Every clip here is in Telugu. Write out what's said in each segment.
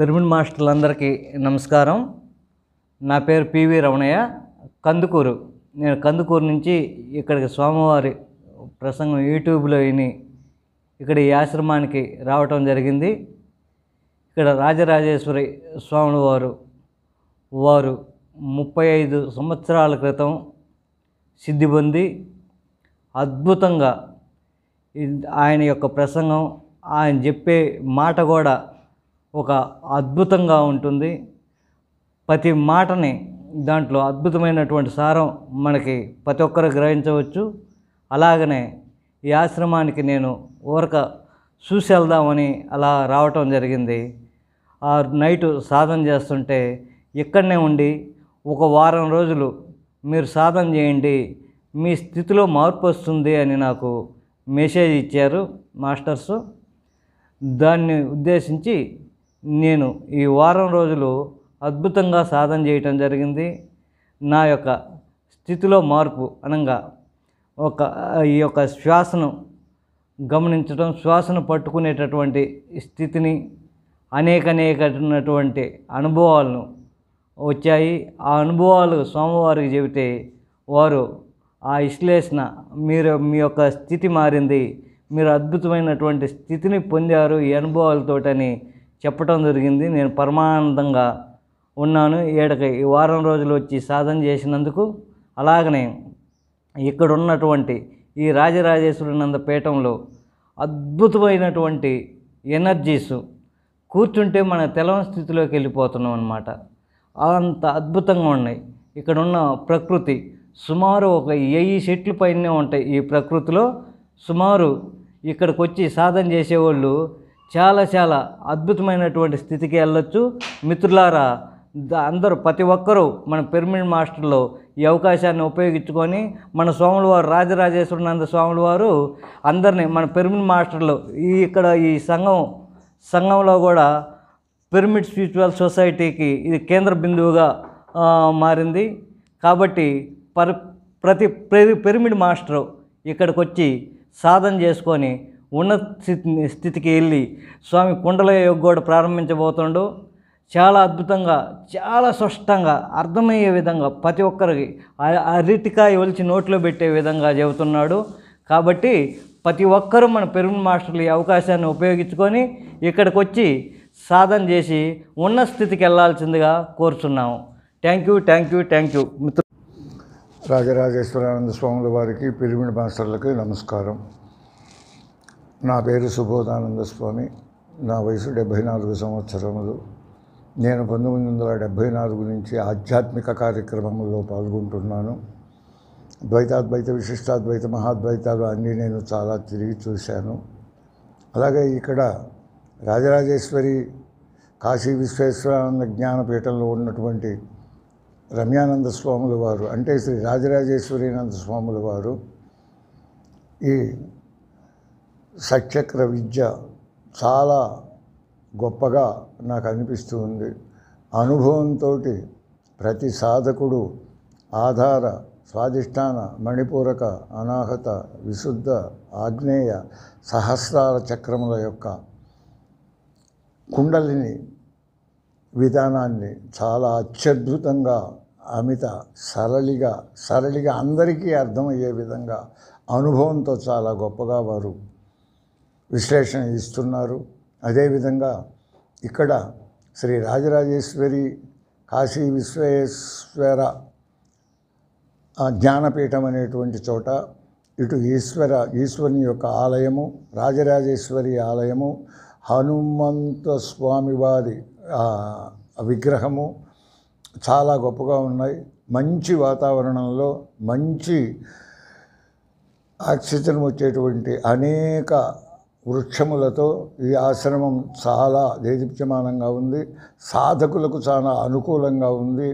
పిరమిడ్ మాస్టర్లందరికీ నమస్కారం నా పేరు పివి రమణయ్య కందుకూరు నేను కందుకూరు నుంచి ఇక్కడికి స్వామివారి ప్రసంగం యూట్యూబ్లో విని ఇక్కడ ఈ ఆశ్రమానికి రావటం జరిగింది ఇక్కడ రాజరాజేశ్వరి స్వాముల వారు వారు ముప్పై ఐదు సంవత్సరాల క్రితం సిద్ధి పొంది అద్భుతంగా ఆయన యొక్క ప్రసంగం ఆయన చెప్పే మాట కూడా ఒక అద్భుతంగా ఉంటుంది ప్రతి మాటని దాంట్లో అద్భుతమైనటువంటి సారం మనకి ప్రతి ఒక్కరు గ్రహించవచ్చు అలాగనే ఈ ఆశ్రమానికి నేను ఊరక చూసి వెళ్దామని అలా రావటం జరిగింది ఆ నైట్ సాధన చేస్తుంటే ఇక్కడనే ఉండి ఒక వారం రోజులు మీరు సాధన చేయండి మీ స్థితిలో మార్పు వస్తుంది అని నాకు మెసేజ్ ఇచ్చారు మాస్టర్స్ దాన్ని ఉద్దేశించి నేను ఈ వారం రోజులు అద్భుతంగా సాధన చేయటం జరిగింది నా యొక్క స్థితిలో మార్పు అనగా ఒక ఈ యొక్క శ్వాసను గమనించడం శ్వాసను పట్టుకునేటటువంటి స్థితిని అనేక అనేకటువంటి అనుభవాలను వచ్చాయి ఆ అనుభవాలు స్వామివారికి చెబితే వారు ఆ విశ్లేషణ మీరు మీ యొక్క స్థితి మారింది మీరు అద్భుతమైనటువంటి స్థితిని పొందారు ఈ అనుభవాలతోటని చెప్పటం జరిగింది నేను పరమానందంగా ఉన్నాను ఏడక ఈ వారం రోజులు వచ్చి సాధన చేసినందుకు అలాగనే ఇక్కడ ఉన్నటువంటి ఈ నంద పీఠంలో అద్భుతమైనటువంటి ఎనర్జీస్ కూర్చుంటే మన తెలవని స్థితిలోకి వెళ్ళిపోతున్నాం అనమాట అంత అద్భుతంగా ఉన్నాయి ఇక్కడ ఉన్న ప్రకృతి సుమారు ఒక వెయ్యి చెట్లు పైనే ఉంటాయి ఈ ప్రకృతిలో సుమారు ఇక్కడికి వచ్చి సాధన చేసేవాళ్ళు చాలా చాలా అద్భుతమైనటువంటి స్థితికి వెళ్ళొచ్చు మిత్రులారా అందరూ ప్రతి ఒక్కరూ మన పిరమిడ్ మాస్టర్లో ఈ అవకాశాన్ని ఉపయోగించుకొని మన స్వాముల వారు రాజరాజేశ్వరనంద స్వాముల వారు అందరినీ మన పిరమిడ్ మాస్టర్లు ఈ ఇక్కడ ఈ సంఘం సంఘంలో కూడా పిరమిడ్ స్పిరిచువల్ సొసైటీకి ఇది కేంద్ర బిందువుగా మారింది కాబట్టి పర్ ప్రతి పిరమిడ్ మాస్టరు ఇక్కడికి వచ్చి సాధన చేసుకొని ఉన్నత స్థితి స్థితికి వెళ్ళి స్వామి కుండల యోగోడు ప్రారంభించబోతుండు చాలా అద్భుతంగా చాలా స్పష్టంగా అర్థమయ్యే విధంగా ప్రతి ఒక్కరికి అరిటికాయ ఒలిచి నోట్లో పెట్టే విధంగా చెబుతున్నాడు కాబట్టి ప్రతి ఒక్కరూ మన పెరుగు మాస్టర్లు ఈ అవకాశాన్ని ఉపయోగించుకొని ఇక్కడికి వచ్చి సాధన చేసి ఉన్న స్థితికి వెళ్ళాల్సిందిగా కోరుతున్నాము thank you thank you thank you మిత్రు రాజరాజేశ్వరానంద స్వాముల వారికి పిరిమిడి మాస్టర్లకి నమస్కారం నా పేరు సుబోధానంద స్వామి నా వయసు డెబ్భై నాలుగు సంవత్సరములు నేను పంతొమ్మిది వందల డెబ్భై నాలుగు నుంచి ఆధ్యాత్మిక కార్యక్రమంలో పాల్గొంటున్నాను ద్వైతాద్వైత విశిష్టాద్వైత మహాద్వైతాలు అన్నీ నేను చాలా తిరిగి చూశాను అలాగే ఇక్కడ రాజరాజేశ్వరి కాశీ విశ్వేశ్వరానంద జ్ఞానపీఠంలో ఉన్నటువంటి రమ్యానంద స్వాముల వారు అంటే శ్రీ రాజరాజేశ్వరీనంద స్వాముల వారు ఈ సత్యక్ర విద్య చాలా గొప్పగా నాకు అనిపిస్తూ ఉంది అనుభవంతో ప్రతి సాధకుడు ఆధార స్వాధిష్టాన మణిపూరక అనాహత విశుద్ధ ఆగ్నేయ సహస్రాల చక్రముల యొక్క కుండలిని విధానాన్ని చాలా అత్యద్భుతంగా అమిత సరళిగా సరళిగా అందరికీ అర్థమయ్యే విధంగా అనుభవంతో చాలా గొప్పగా వారు విశ్లేషణ ఇస్తున్నారు అదేవిధంగా ఇక్కడ శ్రీ రాజరాజేశ్వరి కాశీ విశ్వేశ్వర జ్ఞానపీఠం అనేటువంటి చోట ఇటు ఈశ్వర ఈశ్వరుని యొక్క ఆలయము రాజరాజేశ్వరి ఆలయము హనుమంత స్వామివారి విగ్రహము చాలా గొప్పగా ఉన్నాయి మంచి వాతావరణంలో మంచి ఆక్సిజన్ వచ్చేటువంటి అనేక వృక్షములతో ఈ ఆశ్రమం చాలా దేదీప్యమానంగా ఉంది సాధకులకు చాలా అనుకూలంగా ఉంది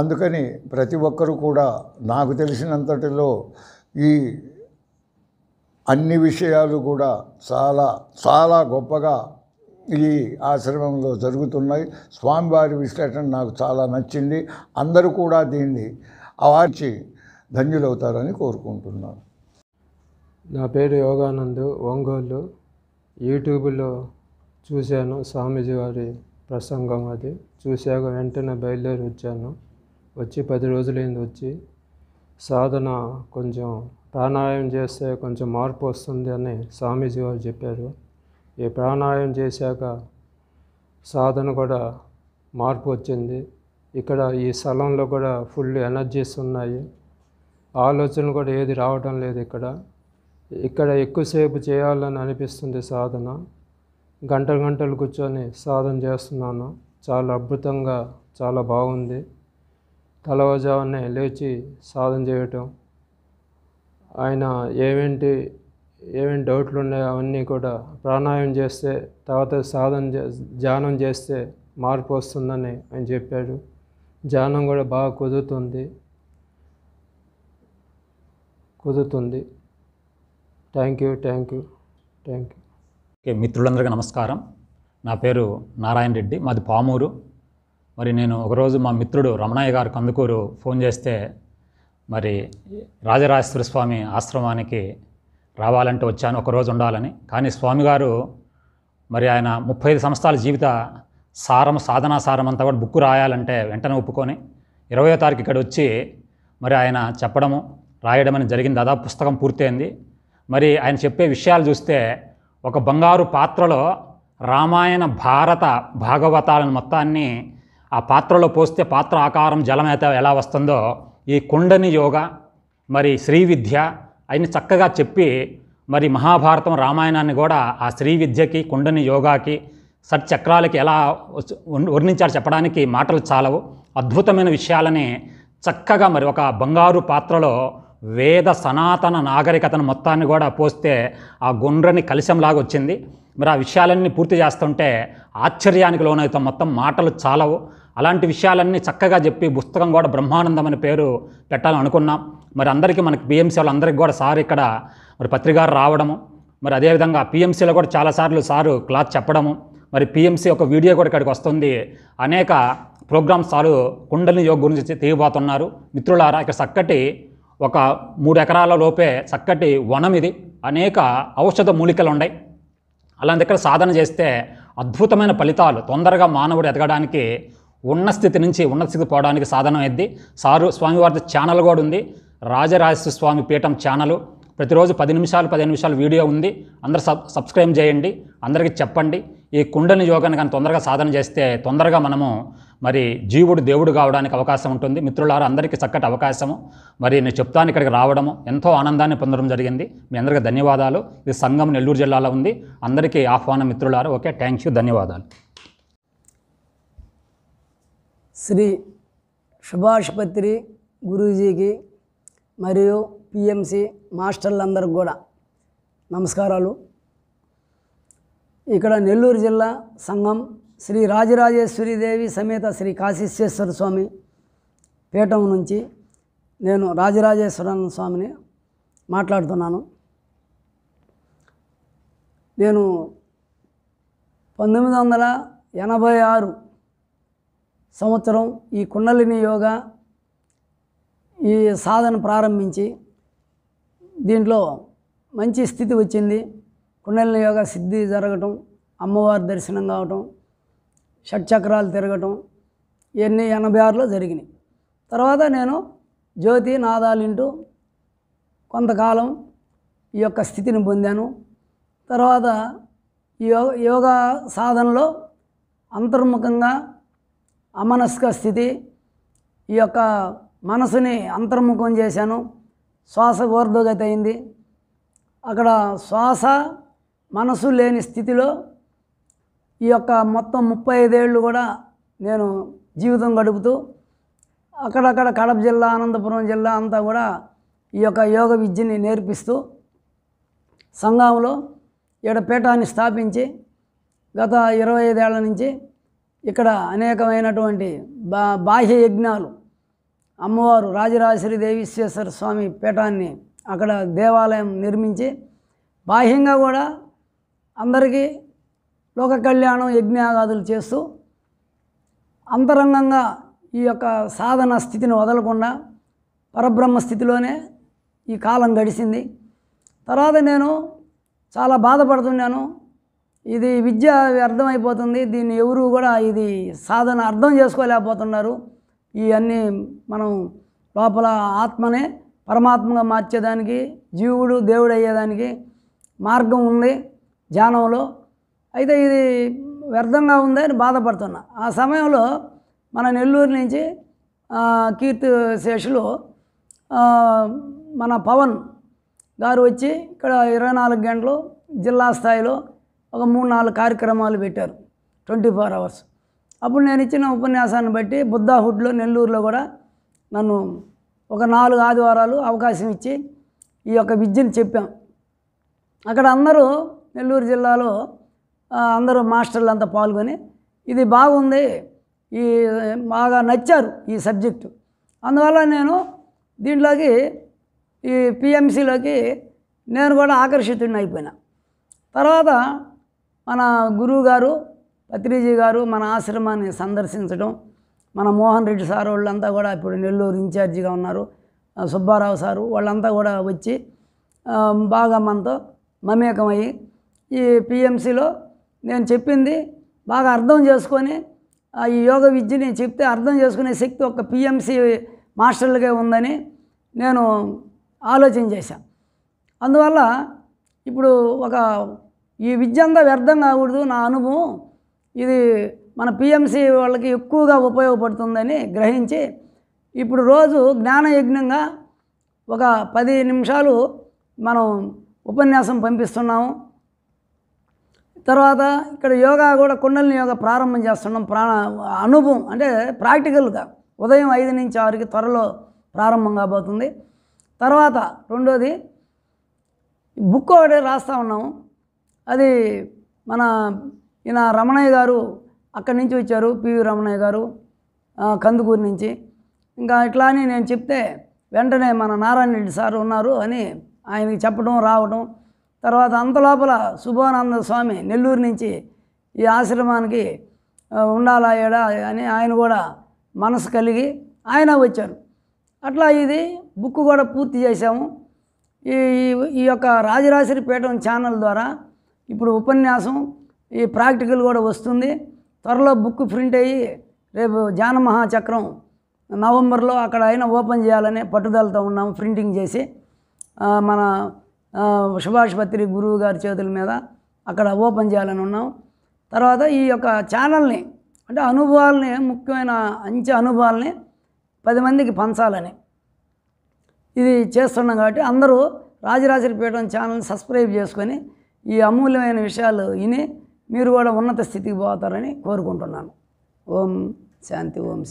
అందుకని ప్రతి ఒక్కరూ కూడా నాకు తెలిసినంతటిలో ఈ అన్ని విషయాలు కూడా చాలా చాలా గొప్పగా ఈ ఆశ్రమంలో జరుగుతున్నాయి స్వామివారి విశ్లేషణ నాకు చాలా నచ్చింది అందరూ కూడా దీన్ని అవార్చి ధన్యులవుతారని కోరుకుంటున్నాను నా పేరు యోగానంద్ ఒంగోలు యూట్యూబ్లో చూశాను స్వామీజీ వారి ప్రసంగం అది చూశాక వెంటనే బయలుదేరి వచ్చాను వచ్చి పది రోజులైంది వచ్చి సాధన కొంచెం ప్రాణాయామం చేస్తే కొంచెం మార్పు వస్తుంది అని స్వామీజీ వారు చెప్పారు ఈ ప్రాణాయామం చేశాక సాధన కూడా మార్పు వచ్చింది ఇక్కడ ఈ స్థలంలో కూడా ఫుల్ ఎనర్జీస్ ఉన్నాయి ఆలోచనలు కూడా ఏది రావటం లేదు ఇక్కడ ఇక్కడ ఎక్కువసేపు చేయాలని అనిపిస్తుంది సాధన గంట గంటలు కూర్చొని సాధన చేస్తున్నాను చాలా అద్భుతంగా చాలా బాగుంది తెల్లవారుజామునే లేచి సాధన చేయటం ఆయన ఏమేంటి ఏమేమి డౌట్లు ఉన్నాయో అవన్నీ కూడా ప్రాణాయామం చేస్తే తర్వాత సాధన ధ్యానం చేస్తే మార్పు వస్తుందని ఆయన చెప్పాడు ధ్యానం కూడా బాగా కుదురుతుంది కుదురుతుంది thank you thank you thank you okay మిత్రులందరికీ నమస్కారం నా పేరు నారాయణ రెడ్డి మాది పామూరు మరి నేను ఒకరోజు మా మిత్రుడు రమణయ్య గారు కందుకూరు ఫోన్ చేస్తే మరి రాజరాజేశ్వర స్వామి ఆశ్రమానికి రావాలంటే వచ్చాను ఒకరోజు ఉండాలని కానీ స్వామిగారు మరి ఆయన ముప్పై ఐదు సంవత్సరాల జీవిత సారం సాధనా సారం అంతా కూడా బుక్ రాయాలంటే వెంటనే ఒప్పుకొని ఇరవయో తారీఖు ఇక్కడ వచ్చి మరి ఆయన చెప్పడము రాయడం అని జరిగింది దాదాపు పుస్తకం పూర్తయింది మరి ఆయన చెప్పే విషయాలు చూస్తే ఒక బంగారు పాత్రలో రామాయణ భారత భాగవతాలను మొత్తాన్ని ఆ పాత్రలో పోస్తే పాత్ర ఆకారం జలమేత ఎలా వస్తుందో ఈ కుండని యోగ మరి శ్రీ విద్య అయిన చక్కగా చెప్పి మరి మహాభారతం రామాయణాన్ని కూడా ఆ శ్రీ విద్యకి కుండని యోగాకి సట్ చక్రాలకి ఎలా వర్ణించారు చెప్పడానికి మాటలు చాలవు అద్భుతమైన విషయాలని చక్కగా మరి ఒక బంగారు పాత్రలో వేద సనాతన నాగరికతను మొత్తాన్ని కూడా పోస్తే ఆ గుండ్రని కలిశంలాగా వచ్చింది మరి ఆ విషయాలన్నీ పూర్తి చేస్తుంటే ఆశ్చర్యానికి లోనవుతాం మొత్తం మాటలు చాలవు అలాంటి విషయాలన్నీ చక్కగా చెప్పి పుస్తకం కూడా బ్రహ్మానందం అనే పేరు పెట్టాలని అనుకున్నాం మరి అందరికీ మనకి పిఎంసీ వాళ్ళందరికీ కూడా సార్ ఇక్కడ మరి పత్రికారు రావడము మరి అదేవిధంగా పిఎంసీలో కూడా చాలాసార్లు సారు క్లాత్ చెప్పడము మరి పిఎంసీ ఒక వీడియో కూడా ఇక్కడికి వస్తుంది అనేక ప్రోగ్రామ్స్ సారు కుండలిని యోగ గురించి తీయబోతున్నారు మిత్రులారా ఇక్కడ చక్కటి ఒక మూడు ఎకరాల లోపే చక్కటి వనం ఇది అనేక ఔషధ మూలికలు ఉన్నాయి అలాంటి దగ్గర సాధన చేస్తే అద్భుతమైన ఫలితాలు తొందరగా మానవుడు ఎదగడానికి ఉన్న స్థితి నుంచి ఉన్నత స్థితి పోవడానికి సాధనం అయింది సారు స్వామివారి ఛానల్ కూడా ఉంది రాజరాజేశ్వర స్వామి పీఠం ఛానల్ ప్రతిరోజు పది నిమిషాలు పదిహేను నిమిషాలు వీడియో ఉంది అందరు సబ్ సబ్స్క్రైబ్ చేయండి అందరికీ చెప్పండి ఈ కుండని యోగాన్ని కానీ తొందరగా సాధన చేస్తే తొందరగా మనము మరి జీవుడు దేవుడు కావడానికి అవకాశం ఉంటుంది మిత్రులారా అందరికీ చక్కటి అవకాశము మరి నేను చెప్తాను ఇక్కడికి రావడము ఎంతో ఆనందాన్ని పొందడం జరిగింది మీ అందరికీ ధన్యవాదాలు ఇది సంఘం నెల్లూరు జిల్లాలో ఉంది అందరికీ ఆహ్వానం మిత్రులారా ఓకే థ్యాంక్ యూ ధన్యవాదాలు శ్రీ శుభాషుపత్రి గురూజీకి మరియు పిఎంసి మాస్టర్లందరికి కూడా నమస్కారాలు ఇక్కడ నెల్లూరు జిల్లా సంఘం శ్రీ దేవి సమేత శ్రీ కాశీశ్వేశ్వర స్వామి పీఠం నుంచి నేను రాజరాజేశ్వర స్వామిని మాట్లాడుతున్నాను నేను పంతొమ్మిది వందల ఎనభై ఆరు సంవత్సరం ఈ కుండలిని యోగా ఈ సాధన ప్రారంభించి దీంట్లో మంచి స్థితి వచ్చింది కుండలిని యోగా సిద్ధి జరగటం అమ్మవారి దర్శనం కావటం షట్చక్రాలు తిరగటం ఇవన్నీ ఎనభై ఆరులో జరిగినాయి తర్వాత నేను జ్యోతి నాదాలింటూ కొంతకాలం ఈ యొక్క స్థితిని పొందాను తర్వాత యోగా సాధనలో అంతర్ముఖంగా అమనస్క స్థితి ఈ యొక్క మనసుని అంతర్ముఖం చేశాను శ్వాస ఊర్ధగతి అయింది అక్కడ శ్వాస మనసు లేని స్థితిలో ఈ యొక్క మొత్తం ముప్పై ఐదేళ్ళు కూడా నేను జీవితం గడుపుతూ అక్కడక్కడ కడప జిల్లా అనంతపురం జిల్లా అంతా కూడా ఈ యొక్క యోగ విద్యని నేర్పిస్తూ సంఘంలో ఇక్కడ పీఠాన్ని స్థాపించి గత ఇరవై ఐదేళ్ల నుంచి ఇక్కడ అనేకమైనటువంటి బా బాహ్య యజ్ఞాలు అమ్మవారు రాజరాజశ్రీ దేవీశ్వేశ్వర స్వామి పీఠాన్ని అక్కడ దేవాలయం నిర్మించి బాహ్యంగా కూడా అందరికీ లోక కళ్యాణం యజ్ఞాగాదులు చేస్తూ అంతరంగంగా ఈ యొక్క సాధన స్థితిని వదలకుండా పరబ్రహ్మ స్థితిలోనే ఈ కాలం గడిచింది తర్వాత నేను చాలా బాధపడుతున్నాను ఇది విద్య అర్థమైపోతుంది దీన్ని ఎవరు కూడా ఇది సాధన అర్థం చేసుకోలేకపోతున్నారు ఇవన్నీ మనం లోపల ఆత్మనే పరమాత్మగా మార్చేదానికి జీవుడు దేవుడు అయ్యేదానికి మార్గం ఉంది ధ్యానంలో అయితే ఇది వ్యర్థంగా ఉందని బాధపడుతున్నా ఆ సమయంలో మన నెల్లూరు నుంచి కీర్తి శేషులు మన పవన్ గారు వచ్చి ఇక్కడ ఇరవై నాలుగు గంటలు జిల్లా స్థాయిలో ఒక మూడు నాలుగు కార్యక్రమాలు పెట్టారు ట్వంటీ ఫోర్ అవర్స్ అప్పుడు నేను ఇచ్చిన ఉపన్యాసాన్ని బట్టి బుద్ధాహుడ్లో నెల్లూరులో కూడా నన్ను ఒక నాలుగు ఆదివారాలు అవకాశం ఇచ్చి ఈ యొక్క విద్యను చెప్పాం అక్కడ అందరూ నెల్లూరు జిల్లాలో అందరూ మాస్టర్లు అంతా పాల్గొని ఇది బాగుంది ఈ బాగా నచ్చారు ఈ సబ్జెక్టు అందువల్ల నేను దీంట్లోకి ఈ పిఎంసిలోకి నేను కూడా ఆకర్షితుడిని అయిపోయినా తర్వాత మన గురువు గారు పత్రిజీ గారు మన ఆశ్రమాన్ని సందర్శించడం మన మోహన్ రెడ్డి సార్ వాళ్ళంతా కూడా ఇప్పుడు నెల్లూరు ఇన్ఛార్జిగా ఉన్నారు సుబ్బారావు సారు వాళ్ళంతా కూడా వచ్చి బాగా మనతో మమేకమయ్యి ఈ పిఎంసిలో నేను చెప్పింది బాగా అర్థం చేసుకొని ఈ యోగ విద్యని చెప్తే అర్థం చేసుకునే శక్తి ఒక పిఎంసి మాస్టర్లుగా ఉందని నేను ఆలోచన చేశాను అందువల్ల ఇప్పుడు ఒక ఈ విద్య అంతా వ్యర్థం కాకూడదు నా అనుభవం ఇది మన పిఎంసి వాళ్ళకి ఎక్కువగా ఉపయోగపడుతుందని గ్రహించి ఇప్పుడు రోజు జ్ఞానయజ్ఞంగా ఒక పది నిమిషాలు మనం ఉపన్యాసం పంపిస్తున్నాము తర్వాత ఇక్కడ యోగా కూడా కుండలిని యోగా ప్రారంభం చేస్తున్నాం ప్రాణ అనుభవం అంటే ప్రాక్టికల్గా ఉదయం ఐదు నుంచి ఆరుకి త్వరలో ప్రారంభం కాబోతుంది తర్వాత రెండోది బుక్ ఒకటి రాస్తూ ఉన్నాము అది మన ఈయన రమణయ్య గారు అక్కడి నుంచి వచ్చారు పివి రమణయ్య గారు కందుకూరు నుంచి ఇంకా ఇట్లా అని నేను చెప్తే వెంటనే మన నారాయణ రెడ్డి సార్ ఉన్నారు అని ఆయనకి చెప్పడం రావడం తర్వాత అంతలోపల శుభానంద స్వామి నెల్లూరు నుంచి ఈ ఆశ్రమానికి ఉండాలా ఏడా అని ఆయన కూడా మనసు కలిగి ఆయన వచ్చారు అట్లా ఇది బుక్ కూడా పూర్తి చేశాము ఈ ఈ యొక్క రాజరాజశ్రీ పీఠం ఛానల్ ద్వారా ఇప్పుడు ఉపన్యాసం ఈ ప్రాక్టికల్ కూడా వస్తుంది త్వరలో బుక్ ప్రింట్ అయ్యి రేపు జానమహాచక్రం నవంబర్లో అక్కడ అయినా ఓపెన్ చేయాలనే పట్టుదలతో ఉన్నాము ప్రింటింగ్ చేసి మన సుభాష్ గురువు గారి చేతుల మీద అక్కడ ఓపెన్ చేయాలని ఉన్నాం తర్వాత ఈ యొక్క ఛానల్ని అంటే అనుభవాలని ముఖ్యమైన అంచె అనుభవాలని పది మందికి పంచాలని ఇది చేస్తున్నాం కాబట్టి అందరూ పీఠం ఛానల్ని సబ్స్క్రైబ్ చేసుకొని ఈ అమూల్యమైన విషయాలు విని మీరు కూడా ఉన్నత స్థితికి పోతారని కోరుకుంటున్నాను ఓం శాంతి ఓం